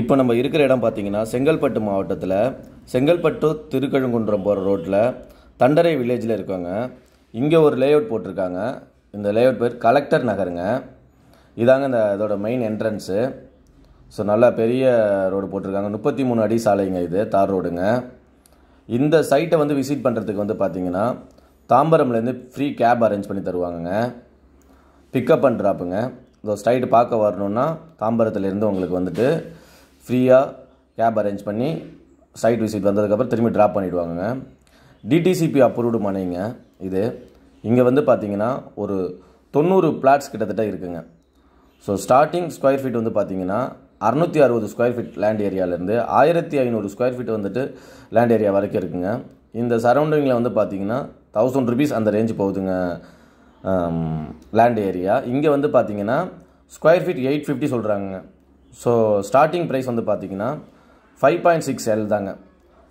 இப்போ நம்ம இருக்கிற இடம் பார்த்திங்கன்னா செங்கல்பட்டு மாவட்டத்தில் செங்கல்பட்டு திருக்கழுங்குன்றம் போகிற ரோட்டில் தண்டரை வில்லேஜில் இருக்கோங்க இங்கே ஒரு லேஅவுட் போட்டிருக்காங்க இந்த லேஅவுட் பேர் கலெக்டர் நகருங்க இதாங்க இந்த இதோட மெயின் என்ட்ரன்ஸு ஸோ நல்லா பெரிய ரோடு போட்டிருக்காங்க முப்பத்தி மூணு அடி சாலைங்க இது தார் ரோடுங்க இந்த சைட்டை வந்து விசிட் பண்ணுறதுக்கு வந்து பார்த்திங்கன்னா தாம்பரம்லேருந்து ஃப்ரீ கேப் அரேஞ்ச் பண்ணி தருவாங்கங்க பிக்கப் அண்ட் ட்ராப்புங்க இதோ ஸ்டைட்டு பார்க்க வரணுன்னா தாம்பரத்துலேருந்து உங்களுக்கு வந்துட்டு ஃப்ரீயாக கேப் அரேஞ்ச் பண்ணி சைட் விசிட் வந்ததுக்கப்புறம் திரும்பி ட்ராப் பண்ணிவிடுவாங்க டிடிசிபி அப்ரூவ்டு மனைங்க இது இங்கே வந்து பார்த்தீங்கன்னா ஒரு தொண்ணூறு பிளாட்ஸ் கிட்டத்தட்ட இருக்குங்க ஸோ ஸ்டார்டிங் ஸ்கொயர் ஃபீட் வந்து பார்த்தீங்கன்னா அறநூற்றி அறுபது ஸ்கொயர் ஃபீட் லேண்ட் ஏரியாவிலேருந்து ஆயிரத்தி ஐநூறு ஸ்கொயர் ஃபீட் வந்துட்டு லேண்ட் ஏரியா வரைக்கும் இருக்குங்க இந்த சரௌண்டிங்கில் வந்து பார்த்தீங்கன்னா தௌசண்ட் ருபீஸ் அந்த ரேஞ்சு போகுதுங்க லேண்ட் ஏரியா இங்கே வந்து பார்த்தீங்கன்னா ஸ்கொயர் ஃபீட் எயிட் ஃபிஃப்டி சொல்கிறாங்க ஸோ ஸ்டார்டிங் ப்ரைஸ் வந்து பார்த்திங்கன்னா ஃபைவ் பாயிண்ட் சிக்ஸ் எல் தாங்க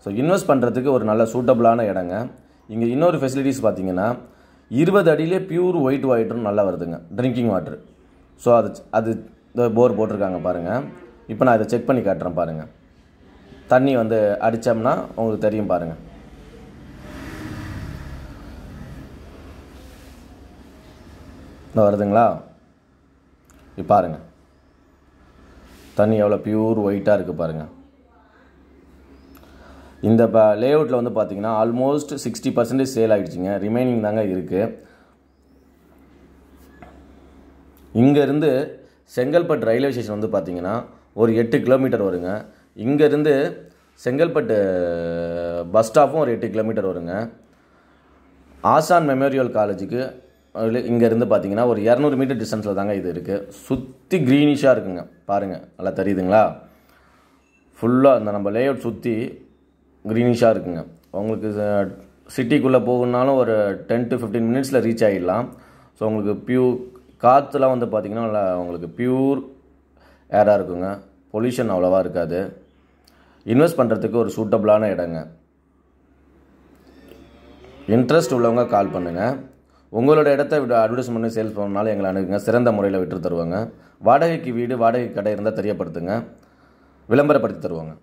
ஸோ இன்வெஸ்ட் பண்ணுறதுக்கு ஒரு நல்ல சூட்டபுளான இடங்க இங்கே இன்னொரு ஃபெசிலிட்டிஸ் பார்த்திங்கன்னா இருபது அடியிலே பியூர் ஒயிட் வாட்டரும் நல்லா வருதுங்க ட்ரிங்கிங் வாட்ரு ஸோ அது அது போர் போட்டிருக்காங்க பாருங்கள் இப்போ நான் இதை செக் பண்ணி காட்டுறேன் பாருங்கள் தண்ணி வந்து அடித்தோம்னா உங்களுக்கு தெரியும் பாருங்கள் வருதுங்களா இப்போ பாருங்கள் தண்ணி எவ்வளோ பியூர் ஒயிட்டாக இருக்குது பாருங்கள் இந்த இப்போ லே அவுட்டில் வந்து பார்த்திங்கன்னா ஆல்மோஸ்ட் சிக்ஸ்டி பர்சன்டேஜ் சேல் ஆகிடுச்சிங்க ரிமைனிங் தாங்க இருக்குது இங்கேருந்து செங்கல்பட்டு ரயில்வே ஸ்டேஷன் வந்து பார்த்திங்கன்னா ஒரு எட்டு கிலோமீட்டர் வருங்க இங்கேருந்து செங்கல்பட்டு பஸ் ஸ்டாப்பும் ஒரு எட்டு கிலோமீட்டர் வருங்க ஆசான் மெமோரியல் காலேஜுக்கு இங்கேருந்து பார்த்தீங்கன்னா ஒரு இரநூறு மீட்டர் டிஸ்டன்ஸில் தாங்க இது இருக்குது சுற்றி க்ரீனிஷாக இருக்குங்க பாருங்கள் நல்லா தெரியுதுங்களா ஃபுல்லாக இந்த நம்ம லேஅவுட் சுற்றி க்ரீனிஷாக இருக்குங்க உங்களுக்கு சிட்டிக்குள்ளே போகணுன்னாலும் ஒரு டென் டு ஃபிஃப்டீன் மினிட்ஸில் ரீச் ஆகிடலாம் ஸோ உங்களுக்கு பியூர் காற்றுலாம் வந்து பார்த்திங்கன்னா நல்லா உங்களுக்கு பியூர் ஏராக இருக்குங்க பொல்யூஷன் அவ்வளோவா இருக்காது இன்வெஸ்ட் பண்ணுறதுக்கு ஒரு சூட்டபுளான இடங்க இன்ட்ரெஸ்ட் உள்ளவங்க கால் பண்ணுங்கள் உங்களோட இடத்த அட்வர்டைஸ்மெண்ட் சேல்ஸ் பண்ணனால எங்களை அனுப்புங்க சிறந்த முறையில் விட்டு தருவாங்க வாடகைக்கு வீடு வாடகை கடை இருந்தால் தெரியப்படுத்துங்க விளம்பரப்படுத்தி தருவாங்க